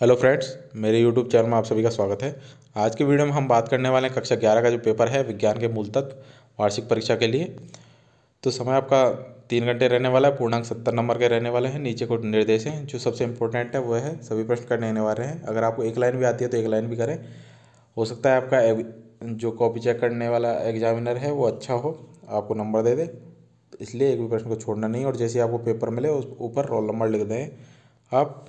hello friends मेरे YouTube channel में आप सभी का स्वागत है आज के वीडियो में हम बात करने वाले हैं कक्षा ग्यारह का जो पेपर है विज्ञान के मूल तत्व वार्षिक परीक्षा के लिए तो समय आपका तीन घंटे रहने वाला है पूर्णांक सत्तर नंबर के रहने वाले हैं नीचे को निर्देश हैं जो सबसे इंपॉर्टेंट है वह है सभी प्रश्न करने आने वाले हैं अगर आपको एक लाइन भी आती है तो एक लाइन भी करें हो सकता है आपका जो कॉपी चेक करने वाला एग्जामिनर है वो अच्छा हो आपको नंबर दे दे इसलिए एक भी प्रश्न को छोड़ना नहीं और जैसे आपको पेपर मिले उस ऊपर रोल नंबर लिख दें आप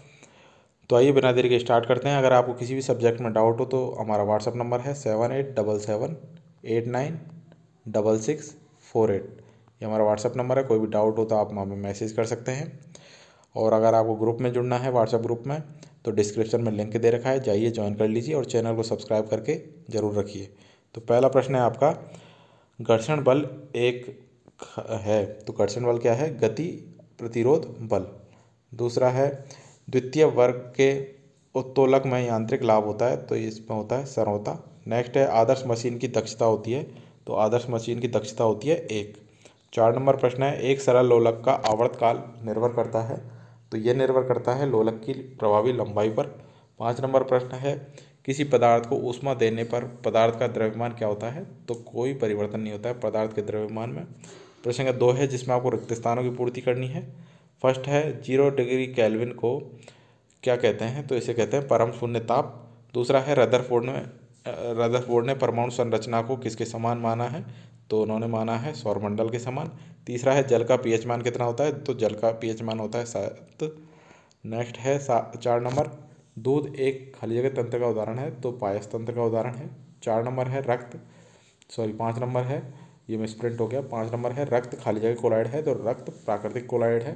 तो आइए बिना देरी के स्टार्ट करते हैं अगर आपको किसी भी सब्जेक्ट में डाउट हो तो हमारा व्हाट्सअप नंबर है seven eight double seven eight nine double six four eight ये हमारा व्हाट्सअप नंबर है कोई भी डाउट हो तो आप वहाँ पर मैसेज कर सकते हैं और अगर आपको ग्रुप में जुड़ना है व्हाट्सअप ग्रुप में तो डिस्क्रिप्शन में लिंक दे रखा है जाइए ज्वाइन कर लीजिए और चैनल को सब्सक्राइब करके ज़रूर रखिए तो पहला प्रश्न है आपका घर्षण बल एक है तो घर्षण बल क्या है गति प्रतिरोध बल दूसरा है द्वितीय वर्ग के उत्तोलक में यांत्रिक लाभ होता है तो इसमें होता है सरौता नेक्स्ट है आदर्श मशीन की दक्षता होती है तो आदर्श मशीन की दक्षता होती है एक चार नंबर प्रश्न है एक सरल लोलक का आवर्त काल निर्भर करता है तो यह निर्भर करता है लोलक की प्रभावी लंबाई पर पाँच नंबर प्रश्न है किसी पदार्थ को ऊष्मा देने पर पदार्थ का द्रव्यमान क्या होता है तो कोई परिवर्तन नहीं होता है पदार्थ के द्रव्यमान में प्रश्न दो है जिसमें आपको रिक्त स्थानों की पूर्ति करनी है फर्स्ट है जीरो डिग्री कैलविन को क्या कहते हैं तो इसे कहते हैं परम शून्य ताप दूसरा है रदरफोर्ड ने रदरफोर्ड ने परमाणु संरचना को किसके समान माना है तो उन्होंने माना है सौरमंडल के समान तीसरा है जल का पीएच मान कितना होता है तो जल का पीएच मान होता है सात नेक्स्ट है सा चार नंबर दूध एक जगह तंत्र का उदाहरण है तो पायस तंत्र का उदाहरण है चार नंबर है रक्त सॉरी पाँच नंबर है ये मिसप्रिंट हो गया पाँच नंबर है रक्त खाली जगह कोलाइड है तो रक्त प्राकृतिक कोलाइड है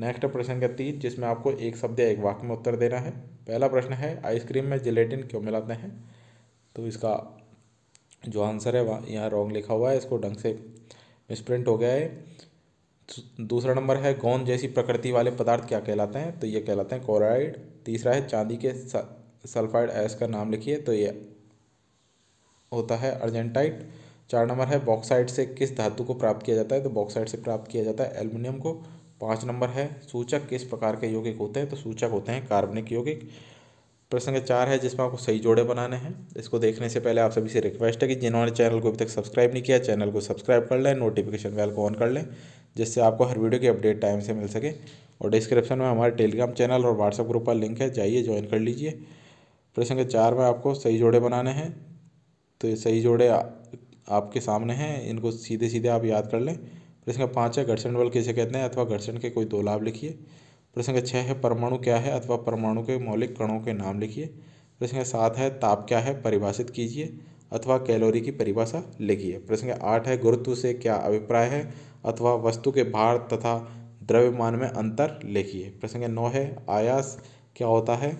नेक्स्ट प्रश्न का तीन जिसमें आपको एक शब्द या एक वाक्य में उत्तर देना है पहला प्रश्न है आइसक्रीम में जिलेटिन क्यों मिलाते हैं तो इसका जो आंसर है वहाँ यहाँ रॉन्ग लिखा हुआ है इसको ढंग से मिसप्रिंट हो गया है दूसरा नंबर है गोंद जैसी प्रकृति वाले पदार्थ क्या कहलाते हैं तो ये कहलाते हैं क्लोराइड तीसरा है चांदी के सल्फाइड एस का नाम लिखिए तो ये होता है अर्जेंटाइट चार नंबर है बॉक्साइड से किस धातु को प्राप्त किया जाता है तो बॉक्साइड से प्राप्त किया जाता है एल्युमिनियम को पाँच नंबर है सूचक किस प्रकार के यौगिक होते हैं तो सूचक होते हैं कार्बनिक यौगिक प्रश्न चार है जिसमें आपको सही जोड़े बनाने हैं इसको देखने से पहले आप सभी से रिक्वेस्ट है कि जिन्होंने चैनल को अभी तक सब्सक्राइब नहीं किया चैनल को सब्सक्राइब कर लें नोटिफिकेशन बेल को ऑन कर लें जिससे आपको हर वीडियो की अपडेट टाइम से मिल सके और डिस्क्रिप्शन में हमारे टेलीग्राम चैनल और व्हाट्सएप ग्रुप का लिंक है जाइए ज्वाइन कर लीजिए प्रश्न चार में आपको सही जोड़े बनाने हैं तो सही जोड़े आपके सामने हैं इनको सीधे सीधे आप याद कर लें प्रश्न का पाँच है घर्षण बल किसे कहते हैं अथवा घर्षण के कोई दो लाभ लिखिए प्रश्न का छः है परमाणु क्या है अथवा परमाणु के मौलिक कणों के नाम लिखिए प्रश्न का सात है ताप क्या है परिभाषित कीजिए अथवा कैलोरी की परिभाषा लिखिए प्रश्न का आठ है गुरुत्व से क्या अभिप्राय है अथवा वस्तु के भार तथा द्रव्यमान में अंतर लिखिए प्रश्न का नौ है आयास क्या होता है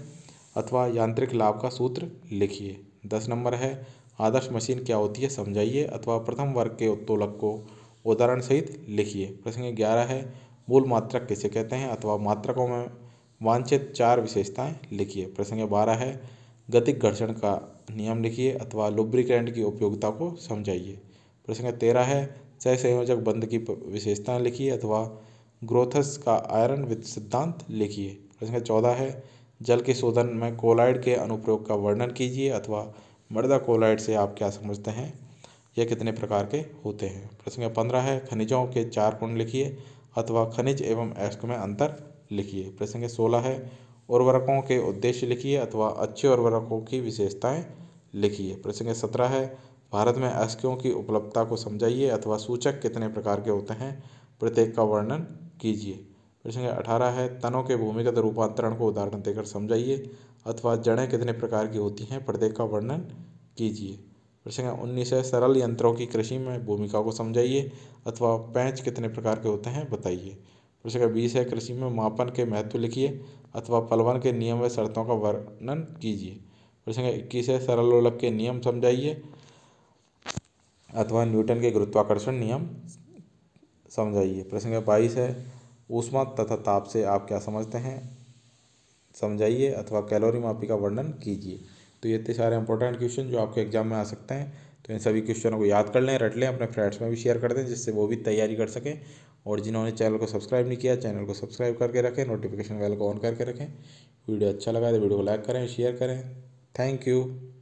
अथवा यांत्रिक लाभ का सूत्र लिखिए दस नंबर है आदर्श मशीन क्या होती है समझाइए अथवा प्रथम वर्ग के उत्तोलक को उदाहरण सहित लिखिए प्रश्न ग्यारह है मूल मात्रक किसे कहते हैं अथवा मात्रकों में वांछित चार विशेषताएं लिखिए प्रश्न बारह है गतिक घर्षण का नियम लिखिए अथवा लुब्रिकेंट की उपयोगिता को समझाइए प्रश्न तेरह है संयोजक बंद की विशेषताएं लिखिए अथवा ग्रोथस का आयरन विद सिद्धांत लिखिए प्रश्न चौदह है जल के शोधन में कोलाइड के अनुप्रयोग का वर्णन कीजिए अथवा मर्दा कोलाइड से आप क्या समझते हैं यह कितने प्रकार के होते हैं प्रश्न पंद्रह है खनिजों के चार गुण लिखिए अथवा खनिज एवं एस्क में अंतर लिखिए प्रश्न सोलह है उर्वरकों के उद्देश्य लिखिए अथवा अच्छे उर्वरकों की विशेषताएं लिखिए प्रश्न सत्रह है भारत में अयस्कों की उपलब्धता को समझाइए अथवा सूचक कितने प्रकार के होते हैं प्रत्येक का वर्णन कीजिए प्रश्न अठारह है तनों के भूमिगत रूपांतरण को उदाहरण देकर समझाइए अथवा जड़ें कितने प्रकार की होती हैं प्रत्येक का वर्णन कीजिए प्रश्न उन्नीस है सरल यंत्रों की कृषि में भूमिका को समझाइए अथवा पैंच कितने प्रकार के होते हैं बताइए प्रश्न बीस है कृषि में मापन के महत्व लिखिए अथवा पलवन के नियम व शर्तों का वर्णन कीजिए प्रश्न इक्कीस है सरल लोलक के नियम समझाइए अथवा न्यूटन के गुरुत्वाकर्षण नियम समझाइए प्रश्न बाईस है ऊष्मा तथा ताप से आप क्या समझते हैं समझाइए अथवा कैलोरी मापी का वर्णन कीजिए तो ये इतने सारे इंपॉर्टेंट क्वेश्चन जो आपके एग्जाम में आ सकते हैं तो इन सभी क्वेश्चनों को याद कर लें रट लें अपने फ्रेंड्स में भी शेयर कर दें जिससे वो भी तैयारी कर सकें और जिन्होंने चैनल को सब्सक्राइब नहीं किया चैनल को सब्सक्राइब करके रखें नोटिफिकेशन बेल को ऑन करके रखें वीडियो अच्छा लगा तो वीडियो को लाइक करें शेयर करें थैंक यू